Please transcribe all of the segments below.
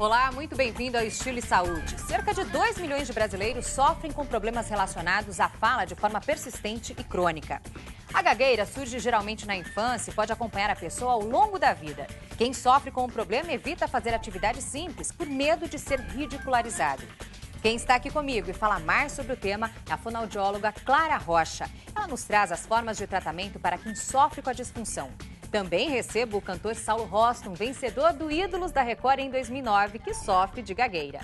Olá, muito bem-vindo ao Estilo e Saúde. Cerca de 2 milhões de brasileiros sofrem com problemas relacionados à fala de forma persistente e crônica. A gagueira surge geralmente na infância e pode acompanhar a pessoa ao longo da vida. Quem sofre com o problema evita fazer atividades simples por medo de ser ridicularizado. Quem está aqui comigo e fala mais sobre o tema é a fonoaudióloga Clara Rocha. Ela nos traz as formas de tratamento para quem sofre com a disfunção. Também recebo o cantor Saulo Roston, vencedor do Ídolos da Record em 2009, que sofre de gagueira.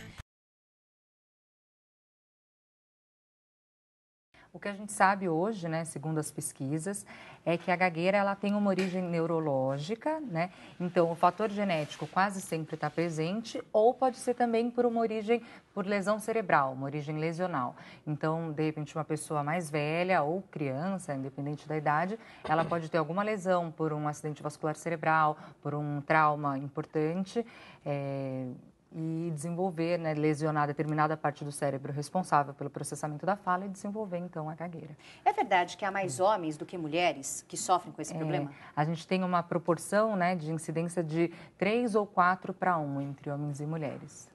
O que a gente sabe hoje, né, segundo as pesquisas, é que a gagueira ela tem uma origem neurológica, né? Então, o fator genético quase sempre está presente, ou pode ser também por uma origem por lesão cerebral, uma origem lesional. Então, de repente, uma pessoa mais velha ou criança, independente da idade, ela pode ter alguma lesão por um acidente vascular cerebral, por um trauma importante. É e desenvolver, né, lesionar determinada parte do cérebro responsável pelo processamento da fala e desenvolver então a gagueira. É verdade que há mais homens do que mulheres que sofrem com esse é, problema? A gente tem uma proporção né, de incidência de 3 ou 4 para 1 entre homens e mulheres.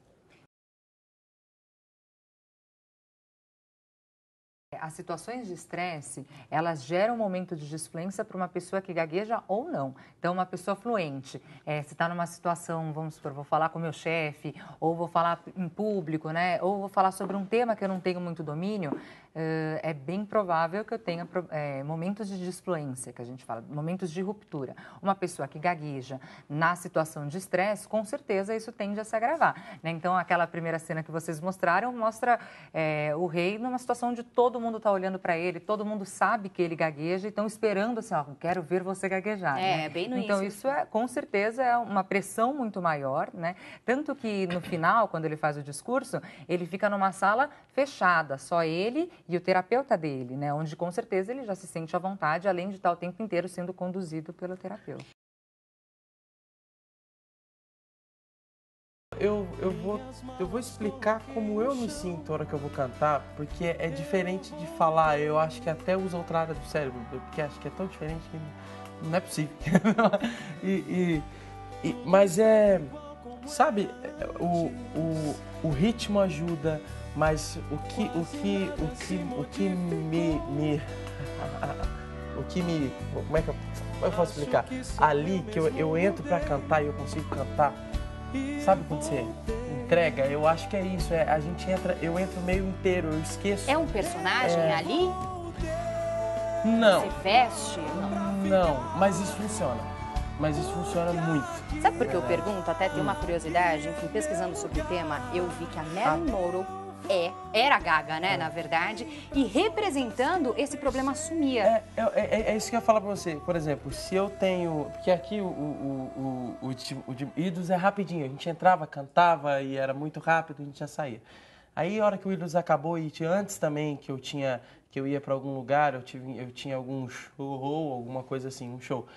as situações de estresse, elas geram um momento de disfluência para uma pessoa que gagueja ou não. Então, uma pessoa fluente, é, se está numa situação, vamos supor, vou falar com meu chefe, ou vou falar em público, né? Ou vou falar sobre um tema que eu não tenho muito domínio, Uh, é bem provável que eu tenha é, momentos de disfluência, que a gente fala, momentos de ruptura. Uma pessoa que gagueja na situação de estresse, com certeza isso tende a se agravar. Né? Então, aquela primeira cena que vocês mostraram mostra é, o rei numa situação de todo mundo está olhando para ele, todo mundo sabe que ele gagueja e estão esperando assim, ó, quero ver você gaguejar. É, né? bem no Então, isso, isso é, com certeza é uma pressão muito maior, né? Tanto que no final, quando ele faz o discurso, ele fica numa sala fechada, só ele e o terapeuta dele, né? Onde com certeza ele já se sente à vontade, além de estar o tempo inteiro sendo conduzido pelo terapeuta. Eu, eu, vou, eu vou explicar como eu me sinto na hora que eu vou cantar, porque é diferente de falar, eu acho que até usa outra área do cérebro, porque acho que é tão diferente que não é possível. e, e, e, mas é sabe, é, o, o, o ritmo ajuda, mas o que, o que, o que, o que me, me o que me, como é que eu, como é eu posso explicar? Ali que eu, eu entro para cantar e eu consigo cantar, sabe quando você entrega? Eu acho que é isso, é, a gente entra, eu entro meio inteiro, eu esqueço. É um personagem é... ali? Não. Você veste? Não. Não, mas isso funciona mas isso funciona muito. Sabe por que eu é. pergunto? Até tem uma hum. curiosidade, enfim, pesquisando sobre o tema, eu vi que a Marilyn ah. Monroe é, era gaga, né, é. na verdade, e representando esse problema sumia. É, é, é, é, isso que eu ia falar pra você. Por exemplo, se eu tenho... Porque aqui o, o, o, o, de Idos é rapidinho. A gente entrava, cantava e era muito rápido, a gente já saía. Aí, a hora que o Idos acabou, e antes também que eu tinha que eu ia para algum lugar, eu, tive, eu tinha algum show, alguma coisa assim, um show.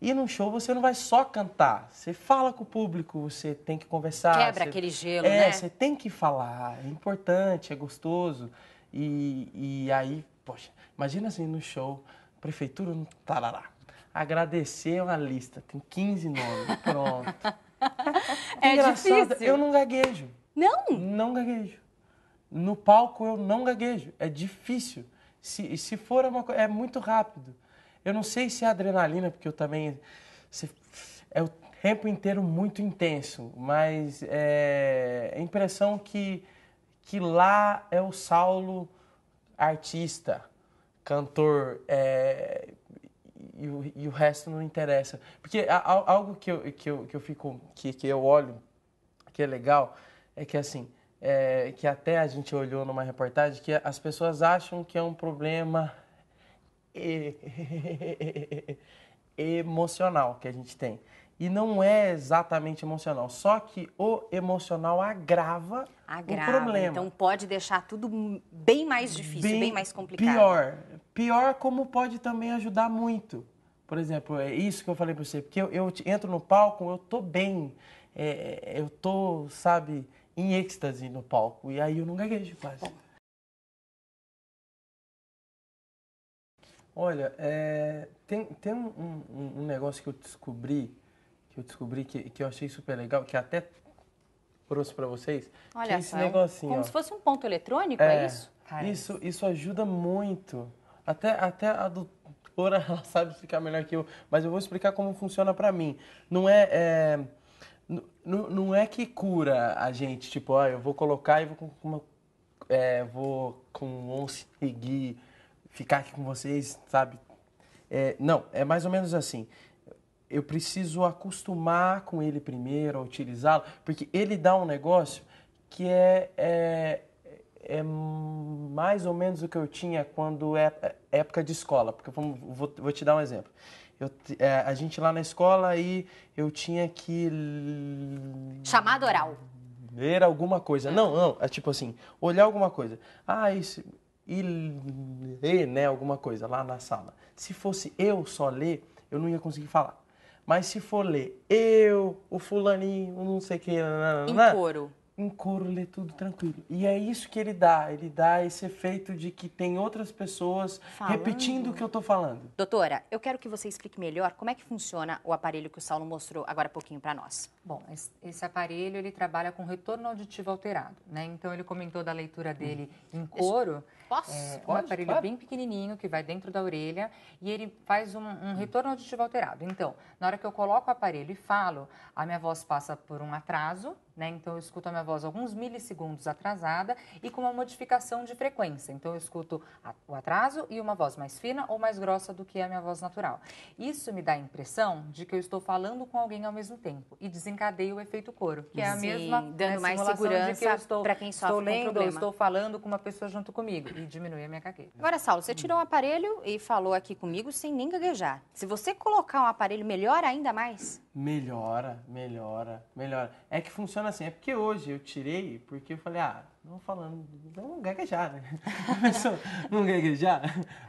E num show você não vai só cantar, você fala com o público, você tem que conversar. Quebra você... aquele gelo, é, né? É, você tem que falar, é importante, é gostoso. E, e aí, poxa, imagina assim, no show, prefeitura hum, tarará. Agradecer é uma lista, tem 15 nomes, pronto. é Engraçado, difícil. eu não gaguejo. Não? Não gaguejo. No palco eu não gaguejo, é difícil. Se, se for uma coisa, é muito rápido. Eu não sei se é adrenalina, porque eu também. Se, é o tempo inteiro muito intenso, mas é a é impressão que, que lá é o Saulo artista, cantor, é, e, o, e, o, resto não interessa. Porque a, a, algo que eu, que eu, que eu fico, que, que eu olho, que é legal, é que assim, é, que até a gente olhou numa reportagem, que as pessoas acham que é um problema emocional que a gente tem. E não é exatamente emocional, só que o emocional agrava, agrava o problema. Então pode deixar tudo bem mais difícil, bem, bem mais complicado. Pior. Pior como pode também ajudar muito. Por exemplo, é isso que eu falei para você, porque eu, eu, entro no palco, eu tô bem, é, é, eu tô, sabe, em êxtase no palco, e aí eu não gaguejo quase. Bom. Olha, é, tem, tem um, um, um, negócio que eu descobri, que eu descobri que, que eu achei super legal, que até trouxe para vocês. Olha é esse é negocinho, como ó. se fosse um ponto eletrônico, é, é isso? Isso, isso ajuda muito. Até, até a doutora ela sabe explicar melhor que eu, mas eu vou explicar como funciona para mim. Não é, é não, não é que cura a gente, tipo, ó, ah, eu vou colocar e vou com uma, é, vou e ficar aqui com vocês, sabe? É, não, é mais ou menos assim. Eu preciso acostumar com ele primeiro, a utilizá-lo, porque ele dá um negócio que é, é, é, mais ou menos o que eu tinha quando é, é época de escola. Porque vamos, vou, vou te dar um exemplo. Eu, é, a gente lá na escola aí eu tinha que. Chamada oral. Ler alguma coisa. Não, não. É tipo assim, olhar alguma coisa. Ah, esse, e ler né, alguma coisa lá na sala. Se fosse eu só ler, eu não ia conseguir falar. Mas se for ler eu, o fulaninho, não sei o que... Em coro. Em coro, ler tudo tranquilo. E é isso que ele dá. Ele dá esse efeito de que tem outras pessoas falando. repetindo o que eu tô falando. Doutora, eu quero que você explique melhor como é que funciona o aparelho que o Saulo mostrou agora há pouquinho para nós. Bom, esse aparelho, ele trabalha com retorno auditivo alterado, né? Então, ele comentou da leitura dele hum. em coro... Isso Posso? É, pode, um aparelho bem pequenininho que vai dentro da orelha e ele faz um, um hum. retorno auditivo alterado. Então, na hora que eu coloco o aparelho e falo, a minha voz passa por um atraso, né? Então, eu escuto a minha voz alguns milissegundos atrasada e com uma modificação de frequência. Então, eu escuto a, o atraso e uma voz mais fina ou mais grossa do que a minha voz natural. Isso me dá a impressão de que eu estou falando com alguém ao mesmo tempo e desencadeia o efeito coro, que Sim, é a mesma dando né, mais segurança para quem sofre estou lendo, um problema. estou falando com uma pessoa junto comigo e diminuir a minha gagueira. Agora, Saulo, você tirou um aparelho e falou aqui comigo sem nem gaguejar. Se você colocar um aparelho, melhora ainda mais? Melhora, melhora, melhora. É que funciona assim. É porque hoje eu tirei porque eu falei, ah, não falando, não gaguejar, né? não gaguejar.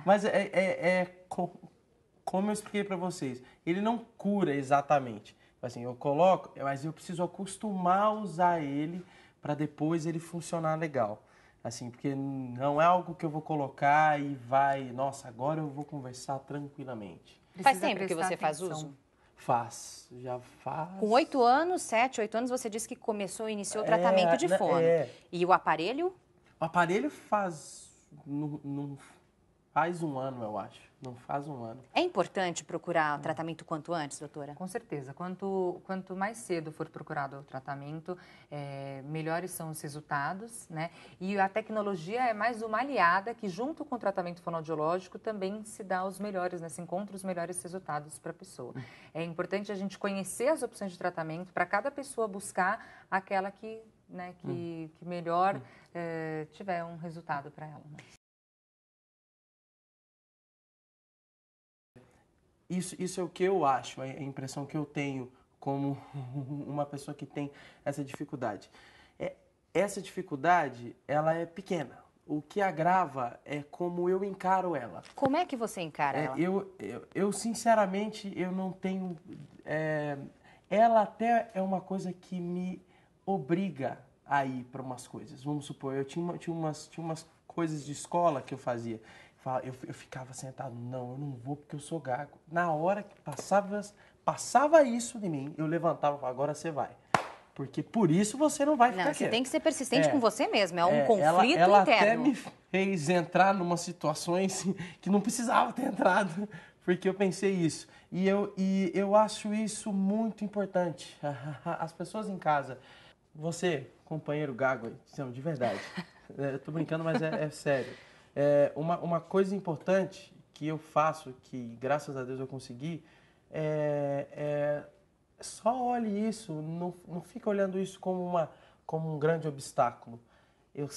Mas é, é, é como eu expliquei para vocês, ele não cura exatamente. Tipo assim, eu coloco, mas eu preciso acostumar a usar ele para depois ele funcionar legal. Assim, porque não é algo que eu vou colocar e vai, nossa, agora eu vou conversar tranquilamente. faz sempre que você atenção. faz uso? Faz, já faz. Com oito anos, sete, oito anos, você disse que começou, iniciou o é, tratamento é, de né, fono. É. E o aparelho? O aparelho faz, não, faz um ano, eu acho. Não faz um ano. É importante procurar tratamento quanto antes, doutora? Com certeza. Quanto, quanto mais cedo for procurado o tratamento, é, melhores são os resultados, né? E a tecnologia é mais uma aliada que, junto com o tratamento fonoaudiológico, também se dá os melhores, né? Se encontra os melhores resultados para a pessoa. É importante a gente conhecer as opções de tratamento para cada pessoa buscar aquela que, né, que, hum. que melhor hum. é, tiver um resultado para ela. Né? Isso, isso é o que eu acho, é, é a impressão que eu tenho como uma pessoa que tem essa dificuldade. É, essa dificuldade, ela é pequena. O que agrava é como eu encaro ela. Como é que você encara é, ela? Eu, eu, eu, sinceramente, eu não tenho... É, ela até é uma coisa que me obriga a ir para umas coisas. Vamos supor, eu tinha, tinha, umas, tinha umas coisas de escola que eu fazia eu, eu ficava sentado, não, eu não vou porque eu sou gago. Na hora que passava, passava isso de mim, eu levantava, agora você vai. Porque por isso você não vai ficar não, Você quieto. tem que ser persistente é, com você mesmo, é um é, conflito ela, ela interno. Ela até me fez entrar numa situações que não precisava ter entrado, porque eu pensei isso. E eu, e eu acho isso muito importante. As pessoas em casa, você, companheiro gago, de verdade, é, eu tô brincando, mas é, é sério. É, uma, uma coisa importante que eu faço, que graças a Deus eu consegui, é, é só olhe isso, não, não fique olhando isso como, uma, como um grande obstáculo. Eu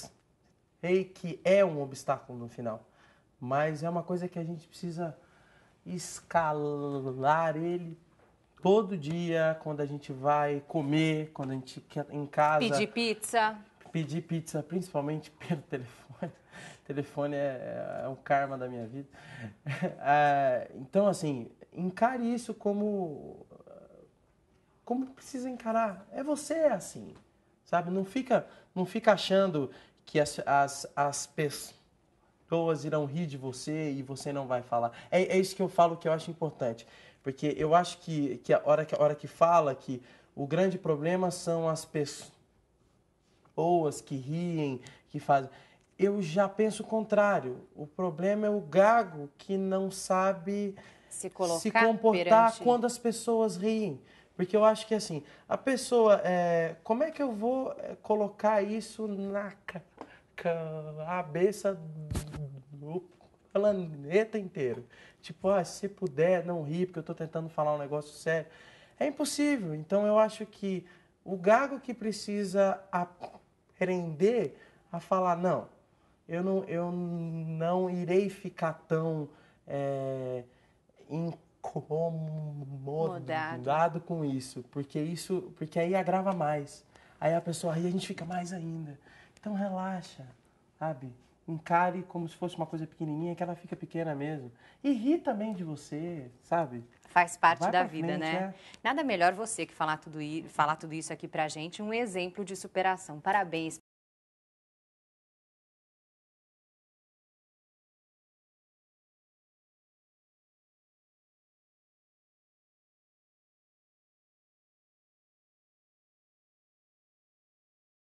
sei que é um obstáculo no final, mas é uma coisa que a gente precisa escalar ele todo dia, quando a gente vai comer, quando a gente em casa. Pedir pizza. Pedir pizza, principalmente pelo telefone telefone. telefone é, é o karma da minha vida. É, então, assim, encare isso como como precisa encarar. É você assim, sabe? Não fica, não fica achando que as, as, as pessoas irão rir de você e você não vai falar. É, é isso que eu falo que eu acho importante. Porque eu acho que, que, a, hora que a hora que fala que o grande problema são as pessoas que riem, que fazem eu já penso o contrário. O problema é o gago que não sabe se, se comportar perante... quando as pessoas riem. Porque eu acho que assim, a pessoa, é, como é que eu vou é, colocar isso na cabeça do planeta inteiro? Tipo, ah, se puder, não ri, porque eu estou tentando falar um negócio sério. É impossível. Então eu acho que o gago que precisa aprender a falar, não, eu não, eu não irei ficar tão é, incomodado com isso, porque isso, porque aí agrava mais. Aí a pessoa aí a gente fica mais ainda. Então relaxa, sabe? Encare como se fosse uma coisa pequenininha, que ela fica pequena mesmo. E ri também de você, sabe? Faz parte Vai da vida, frente, né? É. Nada melhor você que falar tudo, falar tudo isso aqui pra gente, um exemplo de superação. Parabéns.